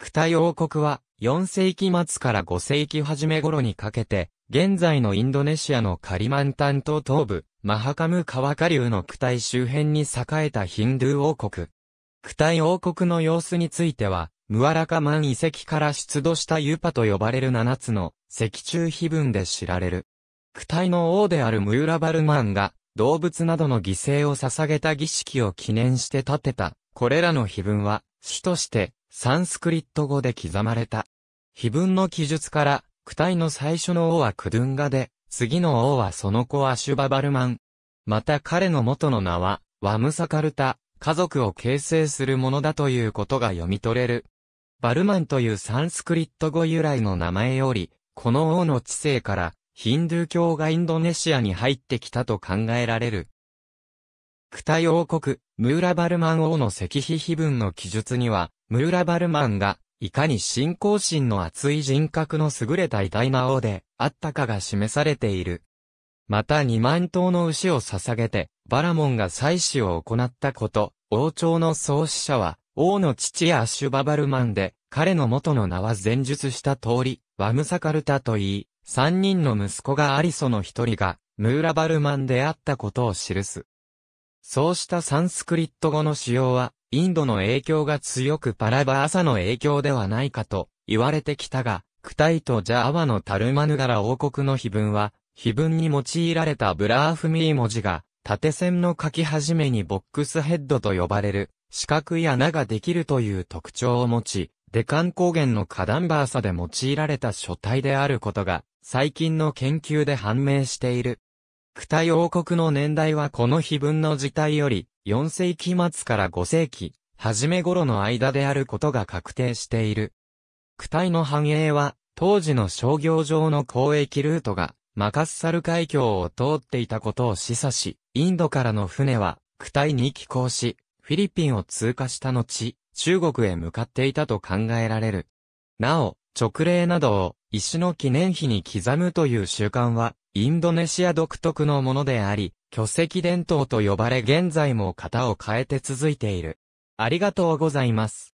クタイ王国は4世紀末から5世紀初め頃にかけて、現在のインドネシアのカリマンタン島東部、マハカム川下流のクタイ周辺に栄えたヒンドゥー王国。クタイ王国の様子については、ムアラカマン遺跡から出土したユパと呼ばれる7つの石柱碑文で知られる。クタイの王であるムユラバルマンが動物などの犠牲を捧げた儀式を記念して建てた、これらの碑文は、主としてサンスクリット語で刻まれた。碑文の記述から、躯体の最初の王はクドゥンガで、次の王はその子アシュババルマン。また彼の元の名は、ワムサカルタ、家族を形成するものだということが読み取れる。バルマンというサンスクリット語由来の名前より、この王の知性から、ヒンドゥー教がインドネシアに入ってきたと考えられる。クタ王国、ムーラバルマン王の石碑碑文の記述には、ムーラバルマンが、いかに信仰心の厚い人格の優れた偉大な王で、あったかが示されている。また2万頭の牛を捧げて、バラモンが祭祀を行ったこと、王朝の創始者は、王の父やアシュババルマンで、彼の元の名は前述した通り、ワムサカルタと言い、三人の息子がアリソの一人が、ムーラバルマンであったことを記す。そうしたサンスクリット語の使用は、インドの影響が強くパラバーサの影響ではないかと言われてきたが、クタイとジャアワのタルマヌガラ王国の碑文は、碑文に用いられたブラーフミー文字が、縦線の書き始めにボックスヘッドと呼ばれる、四角い穴ができるという特徴を持ち、デカン高原のカダンバーサで用いられた書体であることが、最近の研究で判明している。クタイ王国の年代はこの碑文の時代より、4世紀末から5世紀、初め頃の間であることが確定している。クタイの繁栄は、当時の商業上の交易ルートが、マカッサル海峡を通っていたことを示唆し、インドからの船は、クタイに寄港し、フィリピンを通過した後、中国へ向かっていたと考えられる。なお、直令などを、石の記念碑に刻むという習慣は、インドネシア独特のものであり、巨石伝統と呼ばれ現在も型を変えて続いている。ありがとうございます。